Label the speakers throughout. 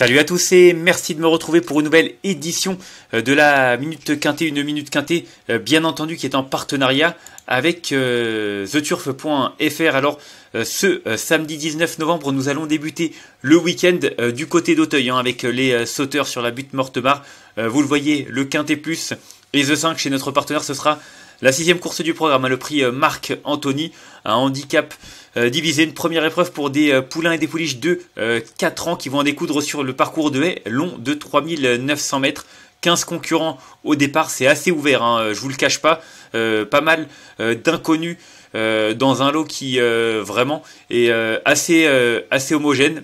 Speaker 1: Salut à tous et merci de me retrouver pour une nouvelle édition euh, de la Minute Quintée, une Minute Quintée euh, bien entendu qui est en partenariat avec euh, theturf.fr. Alors ce samedi 19 novembre, nous allons débuter le week-end du côté d'Auteuil hein, avec les sauteurs sur la butte Mortemar. vous le voyez, le Quintée Plus et The 5 chez notre partenaire, ce sera la sixième course du programme a hein, le prix euh, Marc Anthony, un handicap euh, divisé, une première épreuve pour des euh, poulains et des pouliches de 4 ans qui vont en découdre sur le parcours de haie long de 3900 mètres. 15 concurrents au départ, c'est assez ouvert, hein, je vous le cache pas. pas mal d'inconnus dans un lot qui vraiment est assez, assez homogène.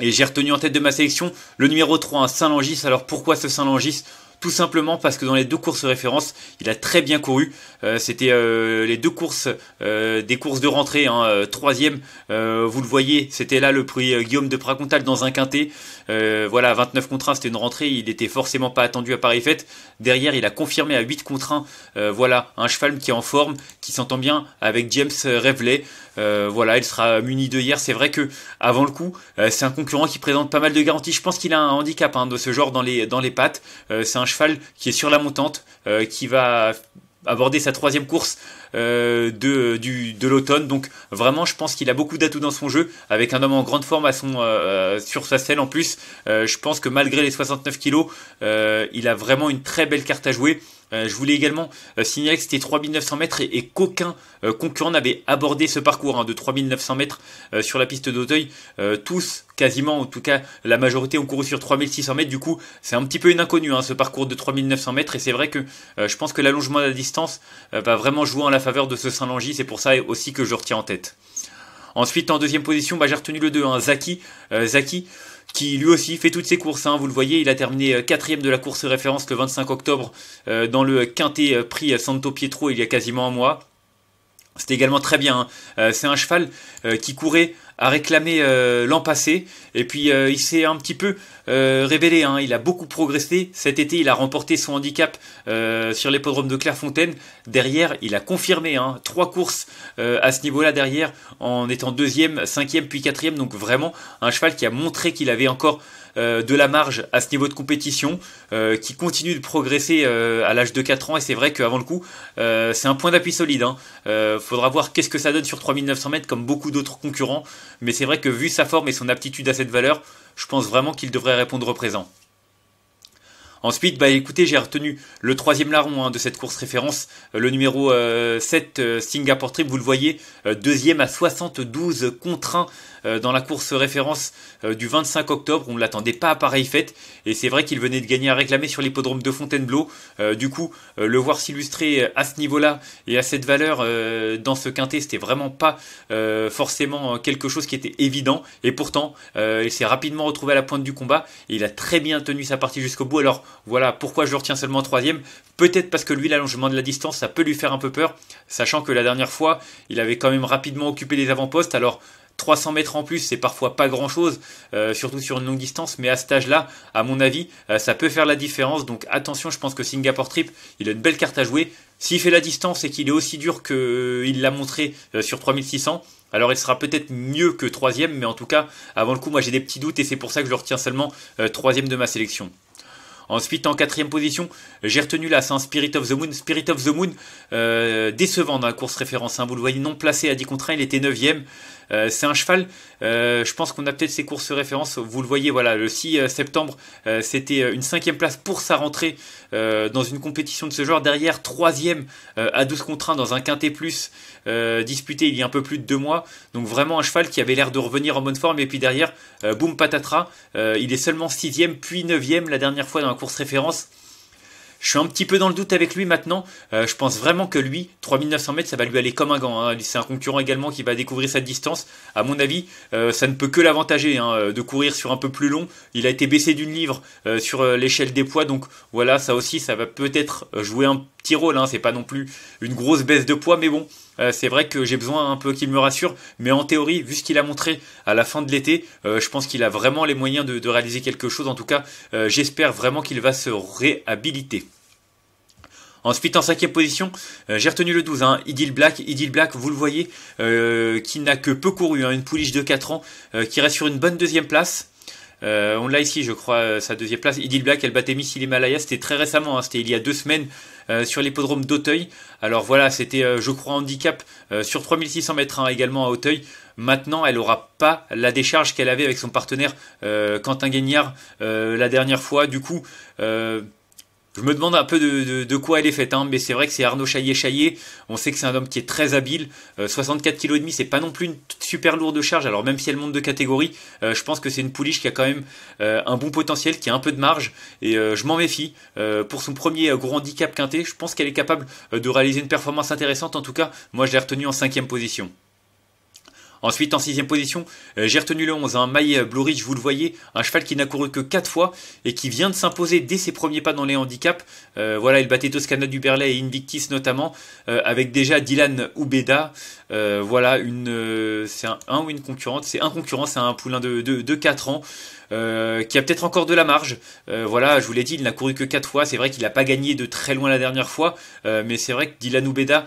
Speaker 1: Et j'ai retenu en tête de ma sélection le numéro 3, hein, Saint-Langis. Alors pourquoi ce Saint-Langis tout simplement parce que dans les deux courses références, il a très bien couru. Euh, c'était euh, les deux courses, euh, des courses de rentrée, hein, troisième. vous le voyez, c'était là le prix Guillaume de Pracontal dans un quintet. voilà, 29 contre 1, c'était une rentrée. Il était forcément pas attendu à Paris Fête. Derrière, il a confirmé à 8 contre 1. voilà, un cheval qui est en forme, qui s'entend bien avec James Revellet. voilà, il sera muni de hier. C'est vrai que avant le coup, c'est un concurrent qui présente pas mal de garanties. Je pense qu'il a un handicap hein, de ce genre dans les, dans les pattes. c'est un cheval qui est sur la montante, euh, qui va aborder sa troisième course euh, de, euh, du, de l'automne. Donc vraiment, je pense qu'il a beaucoup d'atouts dans son jeu, avec un homme en grande forme à son, euh, sur sa selle en plus. je pense que malgré les 69 kilos, il a vraiment une très belle carte à jouer. je voulais également signaler que c'était 3900 mètres et, qu'aucun concurrent n'avait abordé ce parcours hein, de 3900 mètres sur la piste d'Auteuil. tous, quasiment, en tout cas la majorité, ont couru sur 3600 mètres. Du coup, c'est un petit peu une inconnue hein, ce parcours de 3900 mètres. Et c'est vrai que je pense que l'allongement de la distance va vraiment jouer en la, faveur de ce saint langis c'est pour ça aussi que je retiens en tête. Ensuite, en deuxième position, bah, j'ai retenu le 2, hein, Zaki, euh, Zaki, qui lui aussi fait toutes ses courses. Hein, vous le voyez, il a terminé euh, quatrième de la course référence le 25 octobre euh, dans le Quintet Prix Santo Pietro il y a quasiment un mois. C'était également très bien. Hein. c'est un cheval qui courait a réclamé euh, l'an passé. Et puis euh, il s'est un petit peu euh, révélé. Hein. Il a beaucoup progressé. Cet été, il a remporté son handicap sur l'hippodrome de Clairefontaine. Derrière, il a confirmé hein, trois courses à ce niveau-là derrière, en étant deuxième, cinquième, puis quatrième. Donc vraiment un cheval qui a montré qu'il avait encore euh, de la marge à ce niveau de compétition, euh, qui continue de progresser euh, à l'âge de 4 ans. Et c'est vrai qu'avant le coup, c'est un point d'appui solide. Hein. faudra voir qu'est-ce que ça donne sur 3900 mètres, comme beaucoup d'autres concurrents. Mais c'est vrai que vu sa forme et son aptitude à cette valeur, je pense vraiment qu'il devrait répondre présent. Ensuite, bah écoutez, j'ai retenu le troisième larron hein, de cette course référence, le numéro 7 Singapore Trip, vous le voyez, deuxième à 72 contre 1 euh, dans la course référence euh, du 25 octobre. On ne l'attendait pas à pareille fête. Et c'est vrai qu'il venait de gagner à réclamer sur l'hippodrome de Fontainebleau. Euh, du coup, le voir s'illustrer à ce niveau-là et à cette valeur dans ce quintet, c'était vraiment pas forcément quelque chose qui était évident. Et pourtant, il s'est rapidement retrouvé à la pointe du combat. Et il a très bien tenu sa partie jusqu'au bout. Alors voilà pourquoi je retiens seulement troisième. Peut-être parce que lui, l'allongement de la distance, ça peut lui faire un peu peur, sachant que la dernière fois, il avait quand même rapidement occupé les avant-postes. Alors 300 mètres en plus, c'est parfois pas grand chose, euh, surtout sur une longue distance, mais à cet âge-là, à mon avis, euh, ça peut faire la différence. Donc attention, je pense que Singapore Trip, il a une belle carte à jouer. S'il fait la distance et qu'il est aussi dur qu'il euh, l'a montré sur 3600, alors il sera peut-être mieux que troisième, mais en tout cas, avant le coup, moi j'ai des petits doutes et c'est pour ça que je retiens seulement troisième de ma sélection. Ensuite, en quatrième position, j'ai retenu la saint Spirit of the Moon. Spirit of the Moon, euh, décevant dans la course référence. Hein. Vous le voyez non placé à 10 contre 1, il était 9ème. Euh, c'est un cheval, euh, je pense qu'on a peut-être ses courses références. Vous le voyez, voilà, le 6 septembre, c'était une cinquième place pour sa rentrée dans une compétition de ce genre. Derrière, troisième à 12 contre 1 dans un quintet plus disputé il y a un peu plus de deux mois. Donc vraiment un cheval qui avait l'air de revenir en bonne forme. Et puis derrière, boum patatra, il est seulement 6 sixième puis 9 neuvième la dernière fois dans course référence. Je suis un petit peu dans le doute avec lui maintenant. Euh, je pense vraiment que lui, 3900 mètres, ça va lui aller comme un gant. Hein. C'est un concurrent également qui va découvrir sa distance. À mon avis, euh, ça ne peut que l'avantager hein, euh, de courir sur un peu plus long. Il a été baissé d'une livre sur l'échelle des poids, donc voilà, ça aussi, ça va peut-être jouer un petit hein, c'est pas non plus une grosse baisse de poids, mais bon, euh, c'est vrai que j'ai besoin un peu qu'il me rassure, mais en théorie, vu ce qu'il a montré à la fin de l'été, euh, je pense qu'il a vraiment les moyens de, réaliser quelque chose, en tout cas, euh, j'espère vraiment qu'il va se réhabiliter. Ensuite, en cinquième position, j'ai retenu le 12, hein, Idil Black. Idil Black, vous le voyez, qui n'a que peu couru, hein, une pouliche de 4 ans, qui reste sur une bonne deuxième place. Euh, on l'a ici, je crois, euh, sa deuxième place. Idil Black, elle battait Miss Himalaya. C'était très récemment, hein. c'était il y a deux semaines euh, sur l'hippodrome d'Auteuil. Alors voilà, c'était, je crois, handicap sur 3600 mètres hein, également à Auteuil. Maintenant, elle n'aura pas la décharge qu'elle avait avec son partenaire Quentin Guignard la dernière fois. Du coup, je me demande un peu de, quoi elle est faite, hein, mais c'est vrai que c'est Arnaud Chaillet-Chaillet. On sait que c'est un homme qui est très habile. 64 euh, kg demi, c'est pas non plus une super lourde charge. Alors même si elle monte de catégorie, euh, je pense que c'est une pouliche qui a quand même euh, un bon potentiel, qui a un peu de marge, et je m'en méfie. pour son premier gros handicap quinté, je pense qu'elle est capable de réaliser une performance intéressante. En tout cas, moi je l'ai retenue en cinquième position. Ensuite, en sixième position, euh, j'ai retenu le 11, un hein, euh, Blue Ridge, vous le voyez, un cheval qui n'a couru que 4 fois et qui vient de s'imposer dès ses premiers pas dans les handicaps. Euh, voilà, il battait Toscana du Berlay et Invictis notamment, avec déjà Dylan Ubeda. voilà, une, c'est un, ou une concurrente, c'est un concurrent, c'est un poulain de, 4 ans. qui a peut-être encore de la marge. voilà, je vous l'ai dit, il n'a couru que 4 fois. C'est vrai qu'il n'a pas gagné de très loin la dernière fois, mais c'est vrai que Dylan Ubeda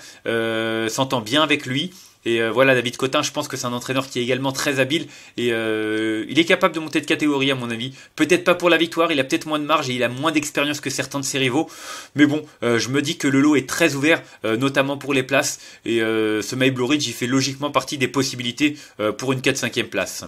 Speaker 1: s'entend bien avec lui. Et euh, voilà, David Cotin, je pense que c'est un entraîneur qui est également très habile et euh, il est capable de monter de catégorie à mon avis. Peut-être pas pour la victoire, il a peut-être moins de marge et il a moins d'expérience que certains de ses rivaux. Mais bon, euh, je me dis que le lot est très ouvert, notamment pour les places. Et ce Maybloridge, Ridge, il fait logiquement partie des possibilités pour une 4-5e place.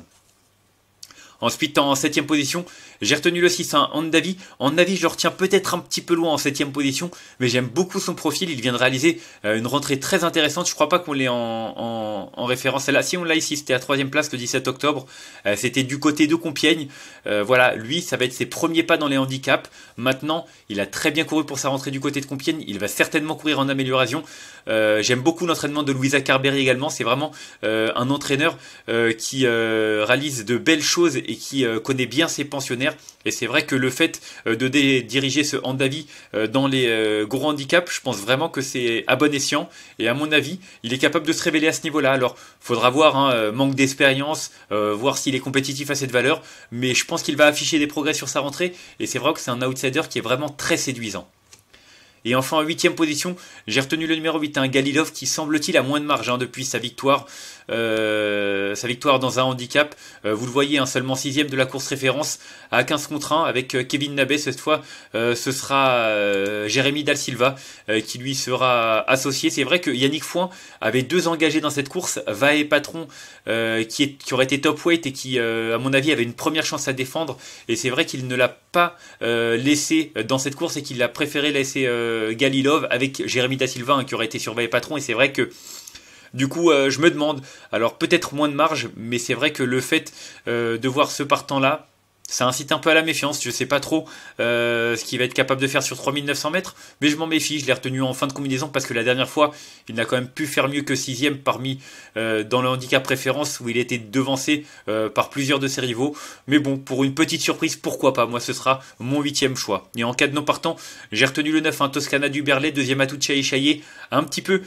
Speaker 1: Ensuite, en 7 position, j'ai retenu le 6, en Davy, en Davy je retiens peut-être un petit peu loin en 7 position, mais j'aime beaucoup son profil. Il vient de réaliser euh, une rentrée très intéressante. Je crois pas qu'on l'ait en, en, en, référence. Là, si on l'a ici, c'était à 3 place le 17 octobre. Euh, c'était du côté de Compiègne. Euh, voilà, lui, ça va être ses premiers pas dans les handicaps. Maintenant, il a très bien couru pour sa rentrée du côté de Compiègne. Il va certainement courir en amélioration. j'aime beaucoup l'entraînement de Louisa Carberry également. C'est vraiment un entraîneur qui réalise de belles choses et qui euh, connaît bien ses pensionnaires. Et c'est vrai que le fait euh, de diriger ce Handavi euh, dans les gros handicaps, je pense vraiment que c'est à bon escient. Et à mon avis, il est capable de se révéler à ce niveau-là. Alors, faudra voir, hein, manque d'expérience, voir s'il est compétitif à cette valeur. Mais je pense qu'il va afficher des progrès sur sa rentrée. Et c'est vrai que c'est un outsider qui est vraiment très séduisant. Et enfin en huitième position, j'ai retenu le numéro 8, un Galilov qui semble-t-il a moins de marge hein, depuis sa victoire, euh, sa victoire dans un handicap. Euh, vous le voyez, un hein, seulement sixième de la course référence à 15 contre 1 avec euh, Kevin Nabé. Cette fois, ce sera Jérémy Dal Silva qui lui sera associé. C'est vrai que Yannick Foin avait deux engagés dans cette course, Va et Patron qui, est, qui aurait été top weight et qui, à mon avis, avait une première chance à défendre. Et c'est vrai qu'il ne l'a pas laissé dans cette course et qu'il a préféré laisser euh, Galilov avec Jérémy Da Silva hein, qui aurait été surveillé patron et c'est vrai que du coup, euh, je me demande, alors peut-être moins de marge, mais c'est vrai que le fait euh, de voir ce partant-là, ça incite un peu à la méfiance. Je sais pas trop euh, ce qu'il va être capable de faire sur 3900 mètres, mais je m'en méfie. Je l'ai retenu en fin de combinaison parce que la dernière fois, il n'a quand même pu faire mieux que sixième parmi euh, dans le handicap préférence où il était devancé euh, par plusieurs de ses rivaux. Mais bon, pour une petite surprise, pourquoi pas Moi, ce sera mon huitième choix. Et en cas de non partant, j'ai retenu le 9, un Toscana du Berlet, deuxième atout de un petit peu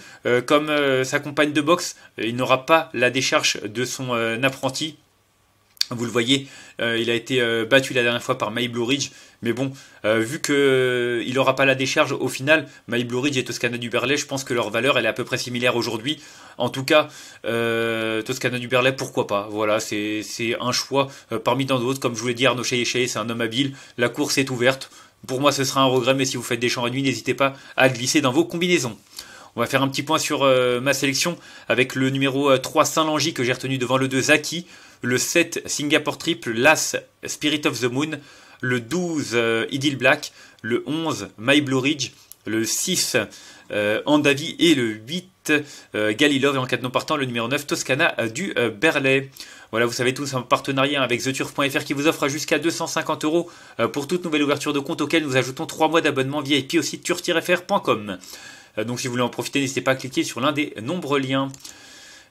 Speaker 1: comme sa compagne de boxe. Il n'aura pas la décharge de son apprenti vous le voyez, euh, il a été euh, battu la dernière fois par My Blue Ridge. Mais bon, euh, vu qu'il n'aura pas la décharge au final, My Blue Ridge et Toscana du Berlay, je pense que leur valeur elle est à peu près similaire aujourd'hui. En tout cas, Toscana du Berlay, pourquoi pas Voilà, c'est un choix parmi tant d'autres. Comme je vous l'ai dit, Arnaud Chey-Chey, c'est un homme habile. La course est ouverte. Pour moi, ce sera un regret, mais si vous faites des champs à nuit, n'hésitez pas à glisser dans vos combinaisons. On va faire un petit point sur euh, ma sélection avec le numéro 3 euh, Saint-Langy que j'ai retenu devant le 2 Zaki, le 7 Singapore Triple, l'As Spirit of the Moon, le 12 euh, Idil Black, le 11 My Blue Ridge, le 6 Andavi et le 8 Galilove et en cas de non partant le numéro 9 Toscana du Berlay. Voilà, vous savez tous, un partenariat avec TheTurf.fr qui vous offre jusqu'à 250 euros pour toute nouvelle ouverture de compte auquel nous ajoutons 3 mois d'abonnement VIP au site turf-fr.com. Euh, donc si vous voulez en profiter, n'hésitez pas à cliquer sur l'un des nombreux liens.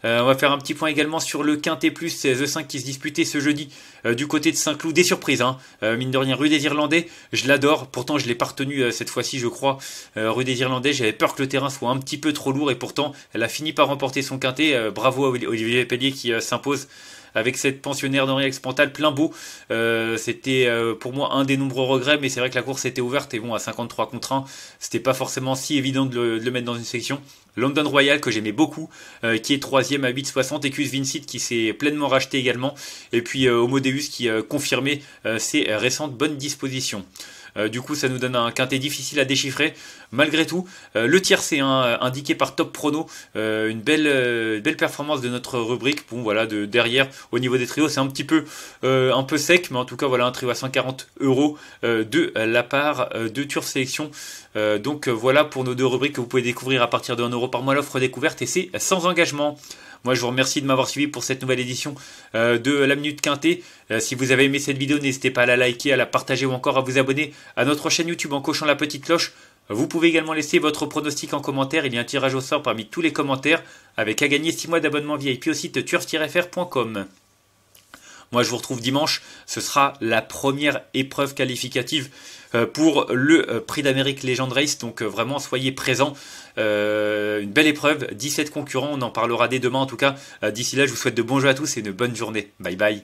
Speaker 1: Euh, on va faire un petit point également sur le Quintet Plus The 5 qui se disputait ce jeudi euh, du côté de Saint-Cloud. Des surprises, hein. mine de rien, rue des Irlandais, je l'adore. Pourtant, je l'ai pas retenu cette fois-ci, je crois. rue des Irlandais, j'avais peur que le terrain soit un petit peu trop lourd et pourtant, elle a fini par remporter son Quintet. bravo à Olivier Pellier qui s'impose avec cette pensionnaire d'Henri Expantal plein beau. c'était euh, pour moi un des nombreux regrets, mais c'est vrai que la course était ouverte et bon, à 53 contre 1, c'était pas forcément si évident de le, mettre dans une section. London Royal que j'aimais beaucoup, euh, qui est troisième à 8,60, et Vincit qui s'est pleinement racheté également, et puis euh, Homodeus qui a confirmé ses récentes bonnes dispositions. Euh, du coup, ça nous donne un quintet difficile à déchiffrer. Malgré tout, euh, le tiers c'est hein, indiqué par Top Prono, euh, une belle, belle performance de notre rubrique. Bon, voilà, de derrière, au niveau des trios, c'est un petit peu, un peu sec, mais en tout cas, voilà, un trio à 140 euros de la part de Turf Sélection. donc voilà pour nos deux rubriques que vous pouvez découvrir à partir de 1 euro par mois l'offre découverte et c'est sans engagement. Moi, je vous remercie de m'avoir suivi pour cette nouvelle édition euh, de La Minute Quintée. Euh, si vous avez aimé cette vidéo, n'hésitez pas à la liker, à la partager ou encore à vous abonner à notre chaîne YouTube en cochant la petite cloche. Vous pouvez également laisser votre pronostic en commentaire. Il y a un tirage au sort parmi tous les commentaires avec à gagner 6 mois d'abonnement VIP au site turf-fr.com. Moi, je vous retrouve dimanche. Ce sera la première épreuve qualificative euh, pour le euh, Prix d'Amérique Legend Race. Donc euh, vraiment, soyez présents. une belle épreuve, 17 concurrents, on en parlera dès demain en tout cas. D'ici là, je vous souhaite de bons jeux à tous et une bonne journée. Bye bye.